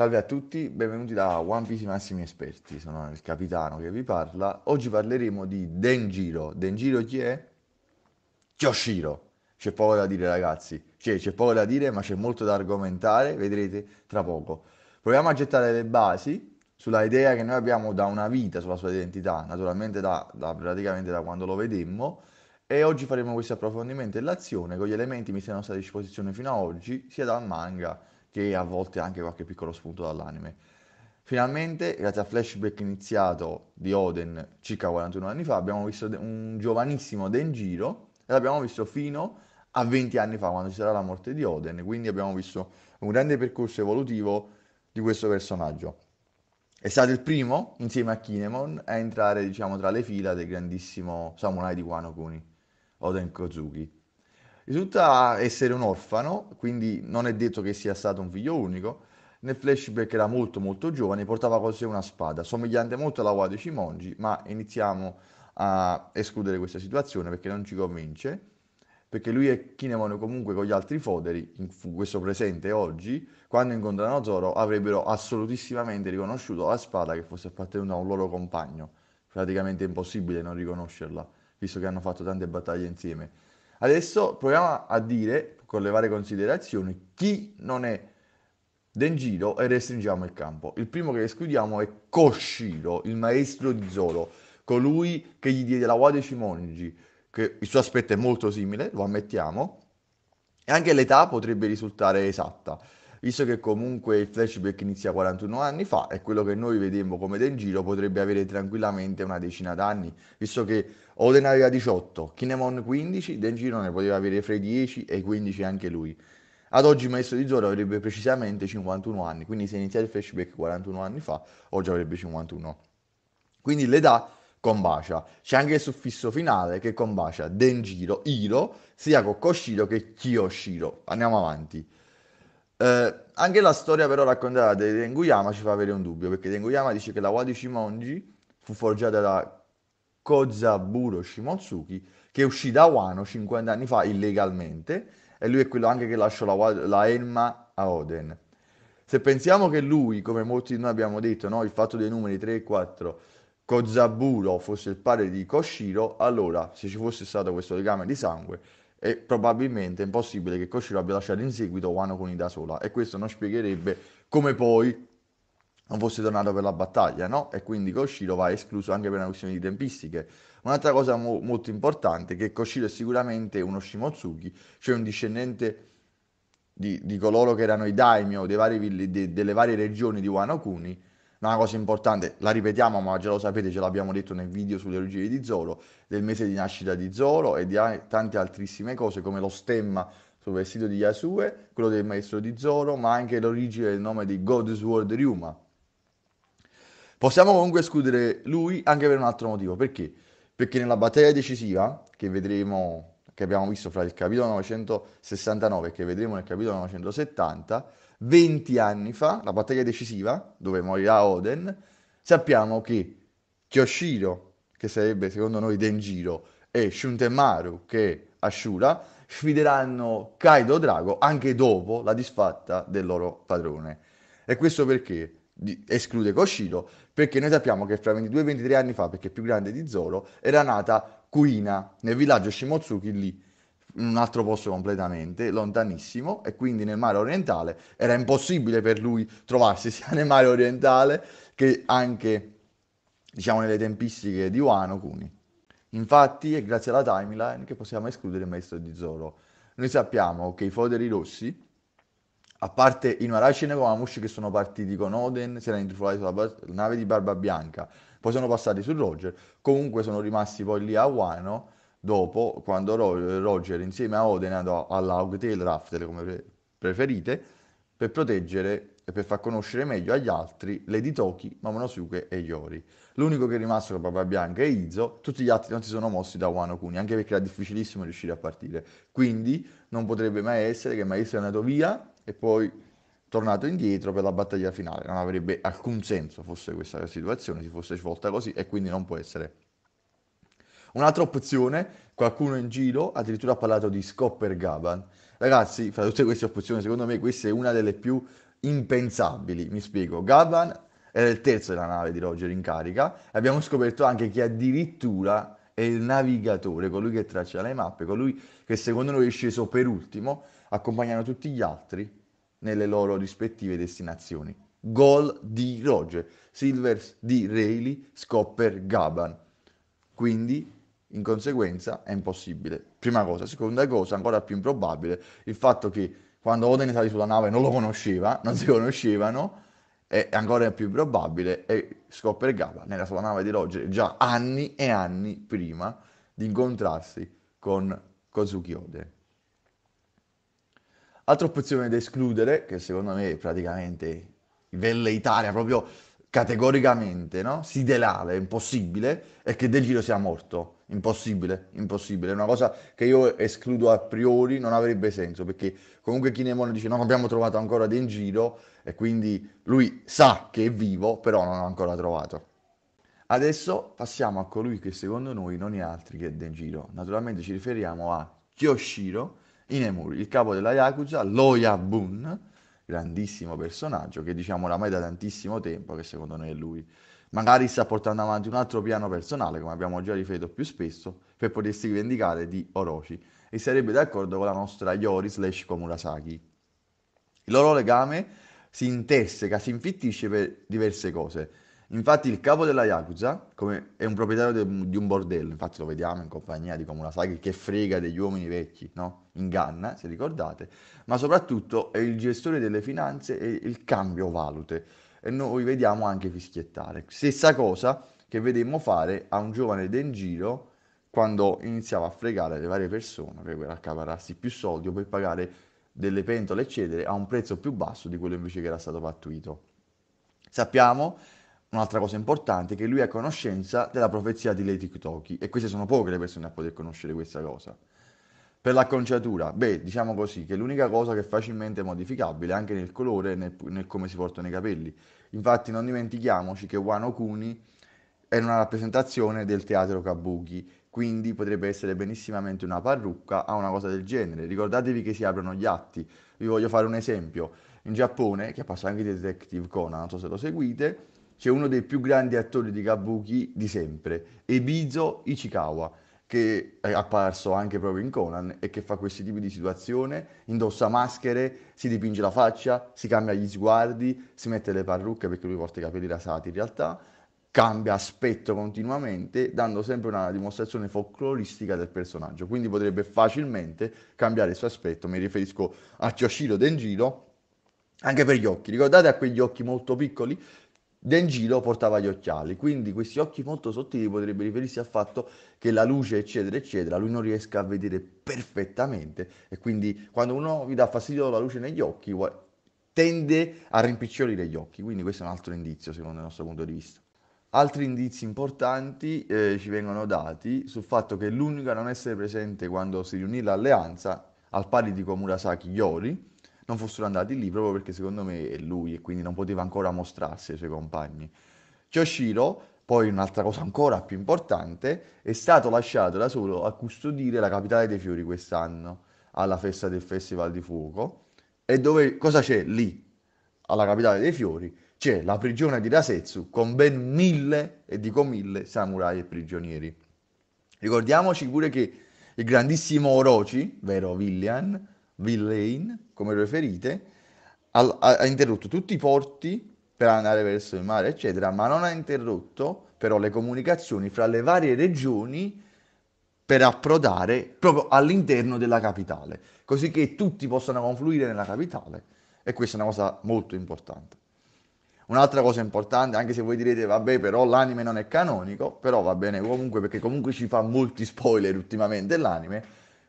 Salve a tutti, benvenuti da One Piece Massimi Esperti, sono il capitano che vi parla. Oggi parleremo di Denjiro. Denjiro chi è? Kyoshiro. C'è poco da dire ragazzi, c'è, c'è poco da dire ma c'è molto da argomentare, vedrete tra poco. Proviamo a gettare le basi sulla idea che noi abbiamo da una vita sulla sua identità, naturalmente da, da praticamente da quando lo vedemmo, e oggi faremo questo approfondimento e l'azione con gli elementi messi a nostra disposizione fino ad oggi, sia dal manga che a volte anche qualche piccolo spunto dall'anime. Finalmente, grazie al flashback iniziato di Oden circa 41 anni fa, abbiamo visto un giovanissimo Denjiro e l'abbiamo visto fino a 20 anni fa, quando ci sarà la morte di Oden, quindi abbiamo visto un grande percorso evolutivo di questo personaggio. È stato il primo, insieme a Kinemon, a entrare diciamo, tra le fila del grandissimo samurai di Wano Kuni, Oden Kozuki. Risulta essere un orfano, quindi non è detto che sia stato un figlio unico. Nel flashback era molto molto giovane, portava con sé una spada, somigliante molto alla Wado Cimongi, ma iniziamo a escludere questa situazione perché non ci convince, perché lui e Kinemon comunque con gli altri foderi, in questo presente oggi, quando incontrano Zoro avrebbero assolutissimamente riconosciuto la spada che fosse appartenuta a un loro compagno, praticamente impossibile non riconoscerla, visto che hanno fatto tante battaglie insieme. Adesso proviamo a dire, con le varie considerazioni, chi non è Denjiro e restringiamo il campo. Il primo che escludiamo è Koshiro, il maestro di Zoro, colui che gli diede la Wade Shimonji, che il suo aspetto è molto simile, lo ammettiamo, e anche l'età potrebbe risultare esatta visto che comunque il flashback inizia 41 anni fa e quello che noi vedemmo come Denjiro potrebbe avere tranquillamente una decina d'anni, visto che Oden aveva 18, Kinemon 15, Denjiro ne poteva avere fra i 10 e i 15 anche lui. Ad oggi Maestro di Zoro avrebbe precisamente 51 anni, quindi se inizia il flashback 41 anni fa, oggi avrebbe 51. Quindi l'età combacia. C'è anche il suffisso finale che combacia Denjiro, Iro, sia con Koshiro che Kyoshiro. Andiamo avanti. Eh, anche la storia però raccontata di Denguyama ci fa avere un dubbio, perché Denguyama dice che la Wadi Shimonji fu forgiata da Kozaburo Shimotsuki, che uscì da Wano 50 anni fa illegalmente, e lui è quello anche che lasciò la, la Enma a Oden. Se pensiamo che lui, come molti di noi abbiamo detto, no, il fatto dei numeri 3 e 4, Kozaburo fosse il padre di Koshiro, allora se ci fosse stato questo legame di sangue, è probabilmente impossibile che Koshiro abbia lasciato in seguito Wano con Ida sola e questo non spiegherebbe come poi non fosse tornato per la battaglia, no? E quindi Koshiro va escluso anche per una questione di tempistiche. Un'altra cosa mo- molto importante è che Koshiro è sicuramente uno Shimotsuki, cioè un discendente di, di coloro che erano i daimyo dei vari, de, delle varie regioni di Wano Kuni, una cosa importante, la ripetiamo ma già lo sapete, ce l'abbiamo detto nel video sulle origini di Zoro, del mese di nascita di Zoro e di tante altrissime cose come lo stemma sul vestito di Yasue, quello del maestro di Zoro, ma anche l'origine del nome di God's Sword Ryuma. Possiamo comunque escludere lui anche per un altro motivo, perché? Perché nella battaglia decisiva, che vedremo, che abbiamo visto fra il capitolo 969 e che vedremo nel capitolo 970, 20 anni fa, la battaglia decisiva, dove morirà Oden, sappiamo che Kyoshiro, che sarebbe secondo noi Denjiro, e Shuntemaru, che è Ashura, sfideranno Kaido Drago anche dopo la disfatta del loro padrone. E questo perché? esclude Koshiro, perché noi sappiamo che fra 22 e 23 anni fa, perché è più grande di Zoro, era nata Kuina nel villaggio Shimotsuki lì in un altro posto completamente, lontanissimo, e quindi nel mare orientale era impossibile per lui trovarsi sia nel mare orientale che anche diciamo nelle tempistiche di Wano Kuni. Infatti è grazie alla timeline che possiamo escludere il maestro di Zoro. Noi sappiamo che i foderi rossi, a parte i Narashi e Nekomamushi che sono partiti con Oden, si erano intrufolati sulla nave di Barba Bianca, poi sono passati su Roger, comunque sono rimasti poi lì a Wano dopo, quando Roger insieme a Oden andò alla all'Augtail Raftel, come preferite, per proteggere e per far conoscere meglio agli altri Lady Toki, Momonosuke e Yori. L'unico che è rimasto con Barba Bianca è Izzo, tutti gli altri non si sono mossi da Wano Kuni, anche perché era difficilissimo riuscire a partire. Quindi non potrebbe mai essere che Maestro è andato via e poi tornato indietro per la battaglia finale. Non avrebbe alcun senso fosse questa la situazione, si fosse svolta così e quindi non può essere Un'altra opzione, qualcuno in giro addirittura ha parlato di Scopper Gaban. Ragazzi, fra tutte queste opzioni, secondo me questa è una delle più impensabili. Mi spiego, Gaban era il terzo della nave di Roger in carica e abbiamo scoperto anche che addirittura è il navigatore, colui che traccia le mappe, colui che secondo noi è sceso per ultimo, accompagnando tutti gli altri nelle loro rispettive destinazioni. Gol di Roger, Silvers di Rayleigh, Scopper Gaban. Quindi in conseguenza è impossibile. Prima cosa. Seconda cosa, ancora più improbabile, il fatto che quando Oden è salì sulla nave non lo conosceva, non si conoscevano, è ancora più improbabile. E Scopper e Gaba nella sua nave di Roger già anni e anni prima di incontrarsi con Kozuki Oden. Altra opzione da escludere, che secondo me è praticamente velleitaria, proprio categoricamente, no? siderale, impossibile, è che De Giro sia morto. Impossibile, impossibile. È una cosa che io escludo a priori, non avrebbe senso, perché comunque Kinemon dice non abbiamo trovato ancora De giro e quindi lui sa che è vivo, però non l'ha ancora trovato. Adesso passiamo a colui che secondo noi non è altri che De giro. Naturalmente ci riferiamo a Kyoshiro Inemuri, il capo della Yakuza, Loya Bun, grandissimo personaggio che diciamo oramai da tantissimo tempo che secondo noi è lui Magari sta portando avanti un altro piano personale, come abbiamo già riferito più spesso, per potersi rivendicare di Orochi e sarebbe d'accordo con la nostra Yori slash Komurasaki. Il loro legame si interseca, si infittisce per diverse cose. Infatti il capo della Yakuza come, è un proprietario de, di un bordello, infatti lo vediamo in compagnia di Komurasaki che frega degli uomini vecchi, no? inganna se ricordate, ma soprattutto è il gestore delle finanze e il cambio valute e noi vediamo anche fischiettare. Stessa cosa che vedemmo fare a un giovane d'engiro quando iniziava a fregare le varie persone per accaparrarsi più soldi o per pagare delle pentole, eccetera, a un prezzo più basso di quello invece che era stato pattuito. Sappiamo Un'altra cosa importante che lui è a conoscenza della profezia di Lady Toki e queste sono poche le persone a poter conoscere questa cosa. Per l'acconciatura, beh, diciamo così che l'unica cosa che è facilmente modificabile anche nel colore e nel, nel, come si portano i capelli. Infatti non dimentichiamoci che Wano Kuni era una rappresentazione del teatro Kabuki, quindi potrebbe essere benissimamente una parrucca o una cosa del genere. Ricordatevi che si aprono gli atti. Vi voglio fare un esempio. In Giappone, che ha passato anche Detective Conan, non so se lo seguite, c'è uno dei più grandi attori di Kabuki di sempre, Ebizo Ichikawa che è apparso anche proprio in Conan e che fa questi tipi di situazione, indossa maschere, si dipinge la faccia, si cambia gli sguardi, si mette le parrucche perché lui porta i capelli rasati in realtà, cambia aspetto continuamente, dando sempre una dimostrazione folcloristica del personaggio, quindi potrebbe facilmente cambiare il suo aspetto, mi riferisco a Kyoshiro Denjiro, anche per gli occhi, ricordate a quegli occhi molto piccoli D'Angelo portava gli occhiali, quindi questi occhi molto sottili potrebbe riferirsi al fatto che la luce, eccetera, eccetera, lui non riesca a vedere perfettamente e quindi quando uno vi dà fastidio la luce negli occhi tende a rimpicciolire gli occhi, quindi questo è un altro indizio secondo il nostro punto di vista. Altri indizi importanti eh, ci vengono dati sul fatto che l'unico a non essere presente quando si riunì l'alleanza, al pari di Komurasaki Yori, non fossero andati lì proprio perché secondo me è lui e quindi non poteva ancora mostrarsi ai suoi compagni. Yoshiro, poi un'altra cosa ancora più importante, è stato lasciato da solo a custodire la Capitale dei Fiori quest'anno alla festa del Festival di Fuoco. E dove, cosa c'è lì, alla Capitale dei Fiori? C'è la prigione di Rasetsu con ben mille, e dico mille, samurai e prigionieri. Ricordiamoci pure che il grandissimo Orochi, vero Villian, Villain come preferite, ha, ha interrotto tutti i porti per andare verso il mare, eccetera, ma non ha interrotto però le comunicazioni fra le varie regioni per approdare proprio all'interno della capitale, così che tutti possano confluire nella capitale e questa è una cosa molto importante. Un'altra cosa importante, anche se voi direte, vabbè, però l'anime non è canonico, però va bene comunque, perché comunque ci fa molti spoiler ultimamente l'anime,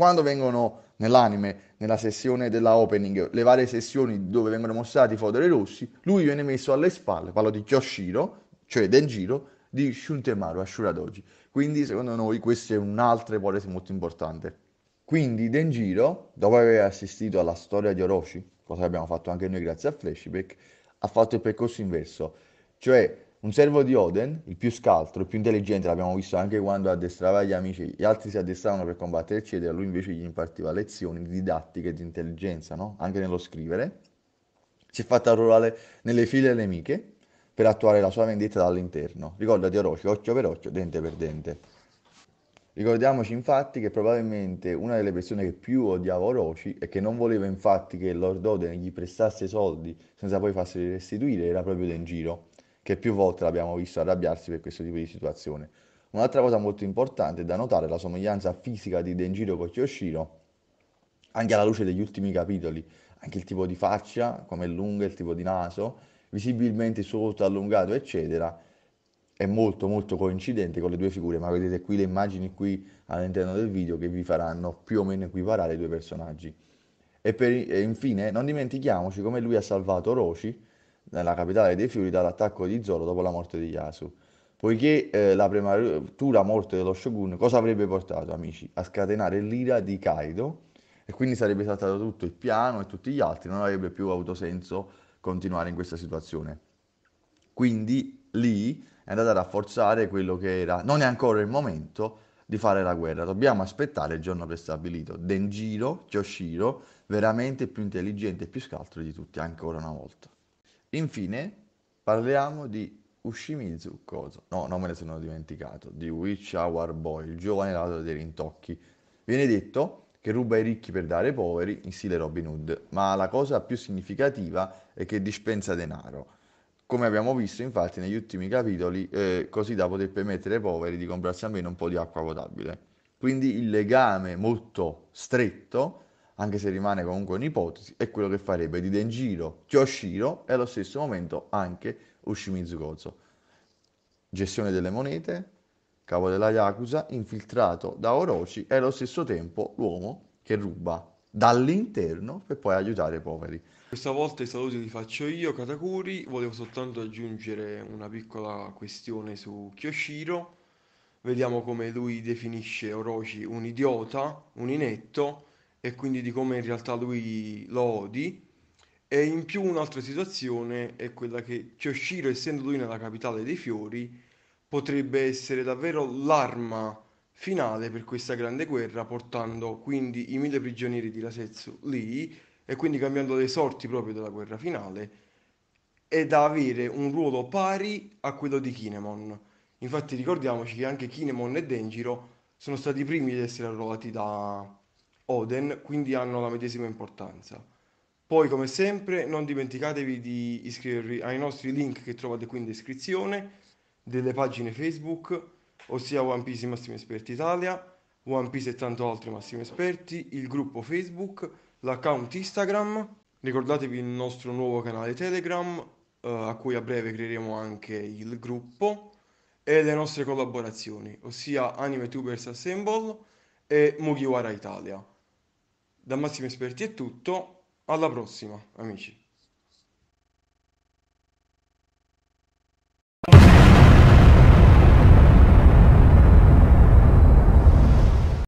quando vengono nell'anime, nella sessione della opening, le varie sessioni dove vengono mostrati i fodori rossi, lui viene messo alle spalle, parlo di Kyoshiro, cioè del giro, di Shuntemaru a Shuradoji. Quindi secondo noi questa è un'altra ipotesi molto importante. Quindi Denjiro, dopo aver assistito alla storia di Orochi, cosa che abbiamo fatto anche noi grazie a Flashback, ha fatto il percorso inverso, cioè un servo di Oden, il più scaltro, il più intelligente, l'abbiamo visto anche quando addestrava gli amici, gli altri si addestravano per combattere, eccetera, lui invece gli impartiva lezioni di didattica e di intelligenza, no? anche nello scrivere, si è fatto arruolare nelle file nemiche per attuare la sua vendetta dall'interno. Ricordati Orochi, occhio per occhio, dente per dente. Ricordiamoci infatti che probabilmente una delle persone che più odiava Orochi e che non voleva infatti che Lord Oden gli prestasse soldi senza poi farseli restituire era proprio Denjiro che più volte l'abbiamo visto arrabbiarsi per questo tipo di situazione. Un'altra cosa molto importante da notare è la somiglianza fisica di Denjiro con Kyoshiro, anche alla luce degli ultimi capitoli, anche il tipo di faccia, come è lunga, il tipo di naso, visibilmente il suo volto allungato, eccetera, è molto molto coincidente con le due figure, ma vedete qui le immagini qui all'interno del video che vi faranno più o meno equiparare i due personaggi. E, per, e infine non dimentichiamoci come lui ha salvato Roshi nella capitale dei Fiori, dall'attacco di Zoro dopo la morte di Yasu. Poiché eh, la prematura morte dello Shogun, cosa avrebbe portato, amici? A scatenare l'ira di Kaido e quindi sarebbe saltato tutto il piano e tutti gli altri, non avrebbe più avuto senso continuare in questa situazione. Quindi lì è andata a rafforzare quello che era, non è ancora il momento di fare la guerra, dobbiamo aspettare il giorno prestabilito. Denjiro, Kyoshiro, veramente più intelligente e più scaltro di tutti, ancora una volta. Infine parliamo di Ushimizu Koso, no, non me ne sono dimenticato, di Witch Hour Boy, il giovane ladro dei rintocchi. Viene detto che ruba i ricchi per dare ai poveri, in stile Robin Hood, ma la cosa più significativa è che dispensa denaro. Come abbiamo visto infatti negli ultimi capitoli, eh, così da poter permettere ai poveri di comprarsi almeno un po' di acqua potabile. Quindi il legame molto stretto anche se rimane comunque un'ipotesi, è quello che farebbe di Denjiro Kyoshiro e allo stesso momento anche Ushimizu Gozo. Gestione delle monete, capo della Yakuza, infiltrato da Orochi e allo stesso tempo l'uomo che ruba dall'interno per poi aiutare i poveri. Questa volta i saluti li faccio io, Katakuri, volevo soltanto aggiungere una piccola questione su Kyoshiro. Vediamo come lui definisce Orochi un idiota, un inetto, e quindi di come in realtà lui lo odi. E in più un'altra situazione è quella che Kyoshiro, essendo lui nella capitale dei fiori, potrebbe essere davvero l'arma finale per questa grande guerra, portando quindi i mille prigionieri di Rasetsu lì e quindi cambiando le sorti proprio della guerra finale, è da avere un ruolo pari a quello di Kinemon. Infatti ricordiamoci che anche Kinemon e Denjiro sono stati i primi ad essere arruolati da, Oden, quindi hanno la medesima importanza. Poi, come sempre, non dimenticatevi di iscrivervi ai nostri link che trovate qui in descrizione, delle pagine Facebook, ossia One Piece Massimo Esperti Italia, One Piece e tanto altri Massimo Esperti, il gruppo Facebook, l'account Instagram, ricordatevi il nostro nuovo canale Telegram, eh, a cui a breve creeremo anche il gruppo, e le nostre collaborazioni, ossia Anime Tubers Assemble e Mugiwara Italia. Da Massimo Esperti è tutto, alla prossima amici.